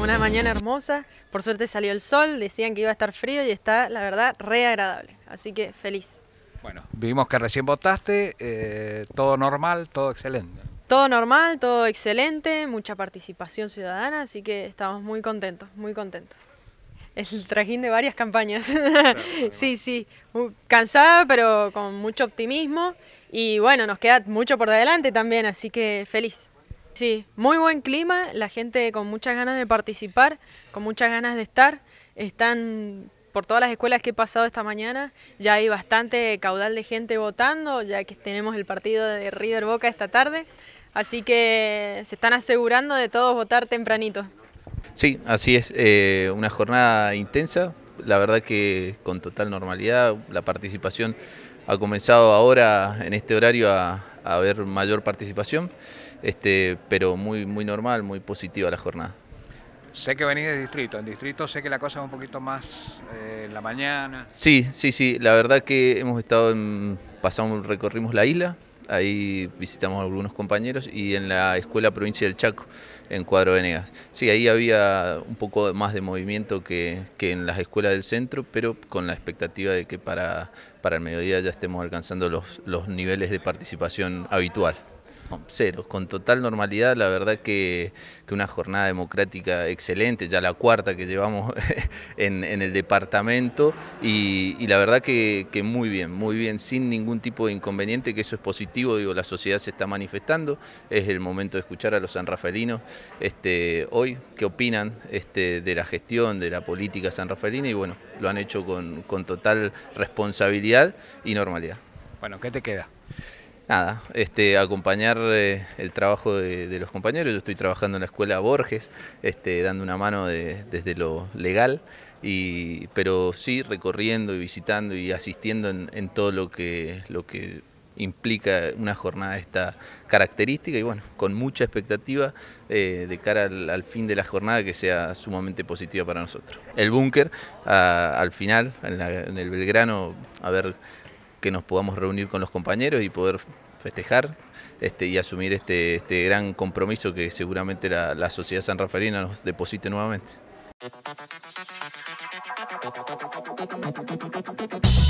Una mañana hermosa, por suerte salió el sol, decían que iba a estar frío y está, la verdad, re agradable. Así que feliz. Bueno, vimos que recién votaste, eh, todo normal, todo excelente. Todo normal, todo excelente, mucha participación ciudadana, así que estamos muy contentos, muy contentos. El trajín de varias campañas. sí, sí, cansada pero con mucho optimismo y bueno, nos queda mucho por delante también, así que feliz. Sí, muy buen clima, la gente con muchas ganas de participar, con muchas ganas de estar. Están por todas las escuelas que he pasado esta mañana, ya hay bastante caudal de gente votando, ya que tenemos el partido de River Boca esta tarde. Así que se están asegurando de todos votar tempranito. Sí, así es, eh, una jornada intensa, la verdad que con total normalidad, la participación ha comenzado ahora en este horario a haber mayor participación este, pero muy, muy normal, muy positiva la jornada. Sé que venís de distrito, en distrito sé que la cosa es un poquito más eh, en la mañana. Sí, sí, sí, la verdad que hemos estado pasamos, recorrimos la isla, ahí visitamos a algunos compañeros y en la escuela provincia del Chaco, en Cuadro Venegas. Sí, ahí había un poco más de movimiento que, en las escuelas del centro, pero con la expectativa de que para, el mediodía ya estemos alcanzando los niveles de participación habitual cero, con total normalidad, la verdad que, una jornada democrática excelente, ya la cuarta que llevamos en, el departamento y, la verdad que, muy bien, muy bien, sin ningún tipo de inconveniente, que eso es positivo, digo, la sociedad se está manifestando, es el momento de escuchar a los sanrafaelinos este, hoy, qué opinan este, de la gestión, de la política sanrafaelina y bueno, lo han hecho con, con total responsabilidad y normalidad. Bueno, ¿qué te queda? nada, este, acompañar eh, el trabajo de, los compañeros. Yo estoy trabajando en la escuela Borges, este, dando una mano desde lo legal, pero sí recorriendo y visitando y asistiendo en, todo lo que, lo que implica una jornada de esta característica y bueno, con mucha expectativa eh, de cara al, fin de la jornada que sea sumamente positiva para nosotros. El búnker al final, en, en el Belgrano, a ver que nos podamos reunir con los compañeros y poder festejar este, y asumir este, este gran compromiso que seguramente la, la sociedad San Rafaelina nos deposite nuevamente.